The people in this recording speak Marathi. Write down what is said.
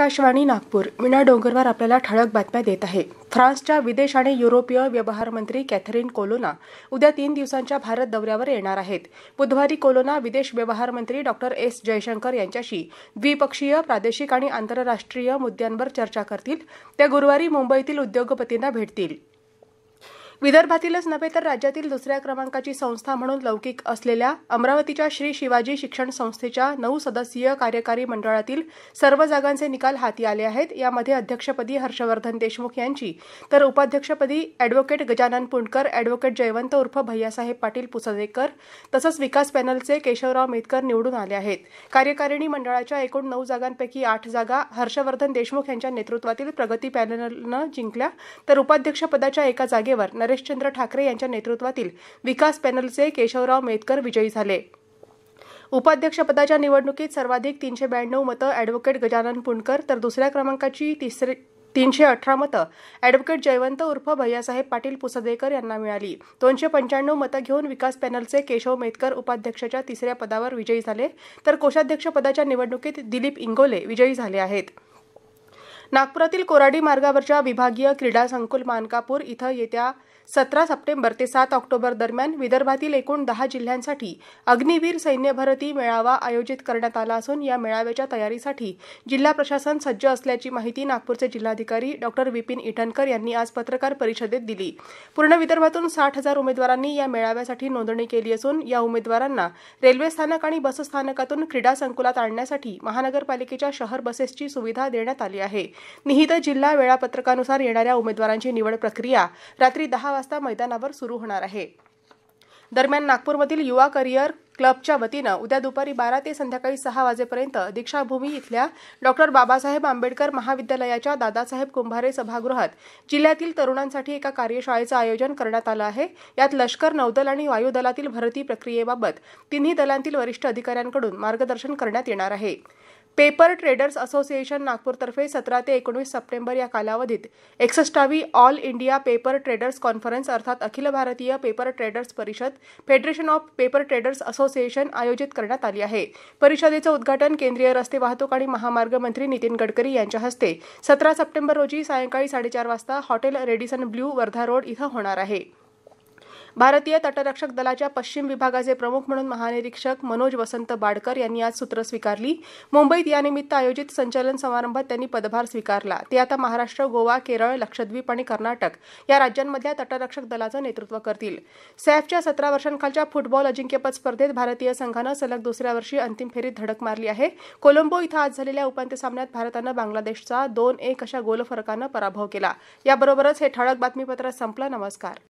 आकाशवाणी नागपूर विना डोंगरवर आपल्याला ठळक बातम्या देत आहे फ्रान्सच्या विदेश आणि युरोपीय व्यवहार मंत्री कॅथरीन कोलोना उद्या तीन दिवसांच्या भारत दौऱ्यावर येणार आहेत बुधवारी कोलोना विदेश व्यवहार मंत्री डॉक्टर एस जयशंकर यांच्याशी द्विपक्षीय प्रादेशिक आणि आंतरराष्ट्रीय मुद्द्यांवर चर्चा करतील त्या गुरुवारी मुंबईतील उद्योगपतींना भेटतील विदर्भातीलच नव्हे तर राज्यातील दुसऱ्या क्रमांकाची संस्था म्हणून लौकिक असलेल्या अमरावतीच्या श्री शिवाजी शिक्षण संस्थेच्या नऊ सदस्यीय कार्यकारी मंडळातील सर्व जागांचे निकाल हाती आले आहेत यामध्ये अध्यक्षपदी हर्षवर्धन देशमुख यांची तर उपाध्यक्षपदी अॅडव्होकेट गजानन पुंडकर अॅडव्होकेट जयवंत उर्फ भैयासाहेब पाटील पुसदेकर तसंच विकास पॅनलचे केशवराव मेतकर निवडून आले आहेत कार्यकारिणी मंडळाच्या एकूण नऊ जागांपैकी आठ जागा हर्षवर्धन देशमुख यांच्या नेतृत्वातील प्रगती पॅनलनं जिंकल्या तर उपाध्यक्षपदाच्या एका जागेवर नरेशचंद्र ठाकरे यांच्या नेतृत्वातील विकास पॅनलचे केशवराव मेतकर विजयी झाले उपाध्यक्षपदाच्या निवडणुकीत सर्वाधिक तीनशे ब्याण्णव मतं अॅडव्होकेट गजानन पुणकर तर दुसऱ्या क्रमांकाची तिसरी तीनशे अठरा मतं अॅडव्होकेट जयवंत उर्फ भैयासाहेब पाटील पुसदेकर यांना मिळाली दोनशे पंच्याण्णव मतं घेऊन विकास पॅनलचे केशव मेतकर उपाध्यक्षाच्या तिसऱ्या पदावर विजयी झाले तर कोषाध्यक्षपदाच्या निवडणुकीत दिलीप इंगोले विजयी झाले आहेत नागपुरातील कोराडी मार्गावरच्या विभागीय क्रीडा संकुल मानकापूर इथं येत्या सतरा सप्टेंबर ते सात ऑक्टोबर दरम्यान विदर्भातील एकूण दहा जिल्ह्यांसाठी अग्निवीर सैन्य भरती मेळावा आयोजित करण्यात आला असून या मेळाव्याच्या तयारीसाठी जिल्हा प्रशासन सज्ज असल्याची माहिती नागपूरचे जिल्हाधिकारी डॉक्टर विपिन इटनकर यांनी आज पत्रकार परिषदेत दिली पूर्ण विदर्भातून साठ हजार उमेदवारांनी या मेळाव्यासाठी नोंदणी केली असून या उमेदवारांना रेल्वे स्थानक आणि बसस्थानकातून क्रीडा संकुलात आणण्यासाठी महानगरपालिकेच्या शहर बसेसची सुविधा देण्यात आली आहे निहित जिल्हा वेळापत्रकानुसार येणाऱ्या उमेदवारांची निवड प्रक्रिया रात्री दहा वाजता मैदानावर सुरू होणार आहे दरम्यान नागपूरमधील युवा करिअर क्लबच्या वतीनं उद्या दुपारी बारा ते संध्याकाळी सहा वाजेपर्यंत दीक्षाभूमी इथल्या डॉक्टर बाबासाहेब आंबेडकर महाविद्यालयाच्या दादासाहेब कुंभारे सभागृहात जिल्ह्यातील तरुणांसाठी एका कार्यशाळेचं आयोजन करण्यात आलं आहे यात लष्कर नौदल आणि वायुदलातील भरती प्रक्रियेबाबत तिन्ही दलांतील वरिष्ठ अधिकाऱ्यांकडून मार्गदर्शन करण्यात येणार आहे पेपर ट्रेडर्स असोसिएशन नागपूरतर्फे सतरा ते एकोणीस सप्टेंबर या कालावधीत एकसष्टावी all India paper traders conference अर्थात अखिल भारतीय पेपर ट्रेडर्स परिषद federation of paper traders association आयोजित करण्यात आली आहे परिषदेचं उद्घाटन केंद्रीय रस्ते वाहतूक आणि महामार्ग मंत्री नितीन गडकरी यांच्या हस्ते सतरा सप्टेंबर रोजी सायंकाळी साडेचार वाजता hotel Radisson Blu Wardha road इथं होणार आहे भारतीय तटरक्षक दलाच्या पश्चिम विभागाचे प्रमुख म्हणून महानिरीक्षक मनोज वसंत बाडकर यांनी आज सूत्र स्वीकारली मुंबईत यानिमित्त आयोजित संचलन समारंभात त्यांनी पदभार स्वीकारला ते आता महाराष्ट्र गोवा केरळ लक्षद्वीप आणि कर्नाटक या राज्यांमधल्या तटरक्षक दलाचं नेतृत्व करतील सॅफच्या सतरा वर्षांखालच्या फुटबॉल अजिंक्यपद स्पर्धेत भारतीय संघानं सलग दुसऱ्या वर्षी अंतिम फेरीत धडक मारली आहे कोलंबो इथं आज झालेल्या उपांत्य सामन्यात भारतानं बांगलादेशचा दोन एक अशा गोलफरकानं पराभव केला याबरोबरच हे ठळक बातमीपत्र संपलं नमस्कार